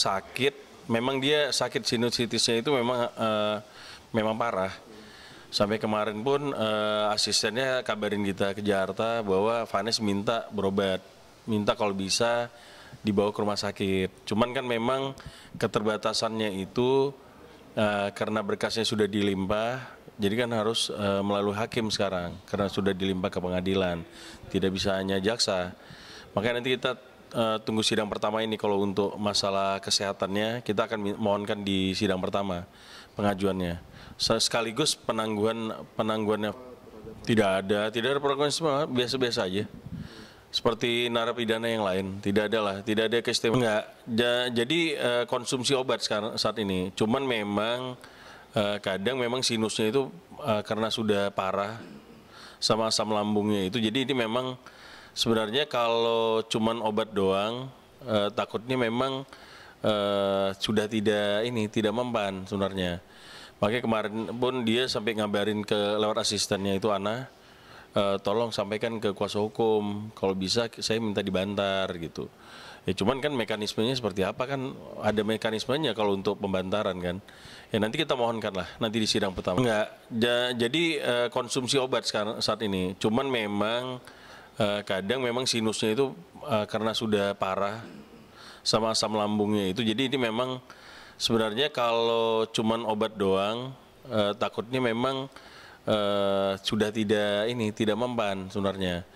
sakit memang dia sakit sinusitisnya itu memang uh, memang parah sampai kemarin pun uh, asistennya kabarin kita ke Jakarta bahwa Vanes minta berobat minta kalau bisa dibawa ke rumah sakit cuman kan memang keterbatasannya itu uh, karena berkasnya sudah dilimpah jadi kan harus uh, melalui hakim sekarang karena sudah dilimpah ke pengadilan tidak bisa hanya jaksa makanya nanti kita uh, tunggu sidang pertama ini kalau untuk masalah kesehatannya kita akan mohonkan di sidang pertama pengajuannya. Sekaligus penangguhan penangguhannya tidak ada, tidak ada program semua, biasa-biasa aja. Seperti narapidana yang lain, tidak ada lah, tidak ada keistimewaan. Enggak, jadi uh, konsumsi obat sekarang saat ini. Cuman memang uh, kadang memang sinusnya itu uh, karena sudah parah sama asam lambungnya itu. Jadi ini memang Sebenarnya kalau cuman obat doang, eh, takutnya memang eh, sudah tidak ini tidak mempan sebenarnya. Makanya kemarin pun dia sampai ngabarin ke lewat asistennya itu Ana, eh, tolong sampaikan ke kuasa hukum, kalau bisa saya minta dibantar gitu. Ya cuman kan mekanismenya seperti apa kan ada mekanismenya kalau untuk pembantaran kan. Ya nanti kita mohonkan lah nanti di sidang pertama. Enggak. Ja, jadi eh, konsumsi obat sekarang saat ini. Cuman memang Eh, kadang memang sinusnya itu uh, karena sudah parah sama asam lambungnya itu jadi ini memang sebenarnya kalau cuman obat doang uh, takutnya memang uh, sudah tidak ini tidak mempan sebenarnya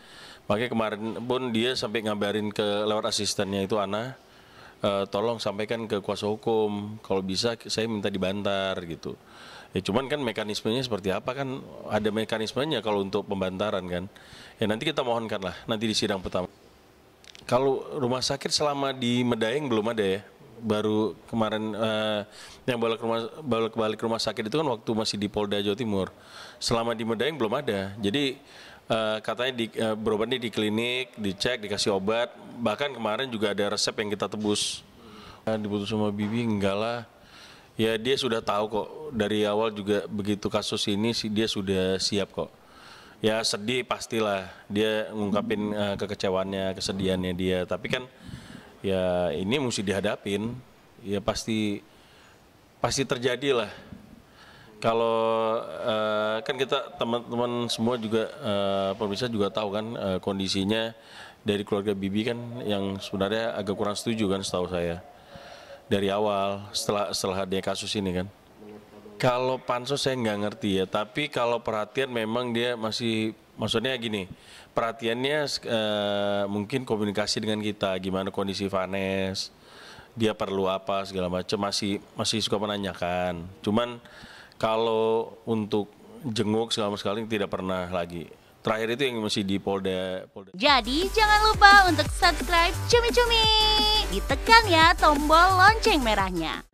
makanya kemarin pun dia sampai ngabarin ke lewat asistennya itu Ana Eh, tolong sampaikan ke kuasa hukum kalau bisa saya minta dibantar gitu ya cuman kan mekanismenya seperti apa kan ada mekanismenya kalau untuk pembantaran kan ya nanti kita mohonkan lah nanti di sidang pertama kalau rumah sakit selama di Medaeng belum ada ya baru kemarin uh, yang balik rumah balik balik rumah sakit itu kan waktu masih di Polda Jawa Timur selama di Medaeng belum ada jadi Eh, katanya di, uh, berobat di klinik, dicek, dikasih obat. Bahkan kemarin juga ada resep yang kita tebus. Nah, eh, dibutuh sama bibi enggak lah. Ya dia sudah tahu kok dari awal juga begitu kasus ini dia sudah siap kok. Ya sedih pastilah dia ngungkapin uh, kekecewaannya, kesedihannya dia. Tapi kan ya ini mesti dihadapin. Ya pasti pasti terjadi lah. Kalau uh, kan kita teman-teman semua juga uh, pemirsa juga tahu kan uh, kondisinya dari keluarga Bibi kan yang sebenarnya agak kurang setuju kan setahu saya dari awal setelah setelah dia kasus ini kan. Kalau pansos saya nggak ngerti ya, tapi kalau perhatian memang dia masih, maksudnya gini, perhatiannya uh, mungkin komunikasi dengan kita, gimana kondisi Vanessa, dia perlu apa segala macam masih masih suka menanyakan. Cuman kalau untuk jenguk sama sekali tidak pernah lagi. Terakhir itu yang masih di Polda. Polda. Jadi jangan lupa untuk subscribe Cumi Cumi. Ditekan ya tombol lonceng merahnya.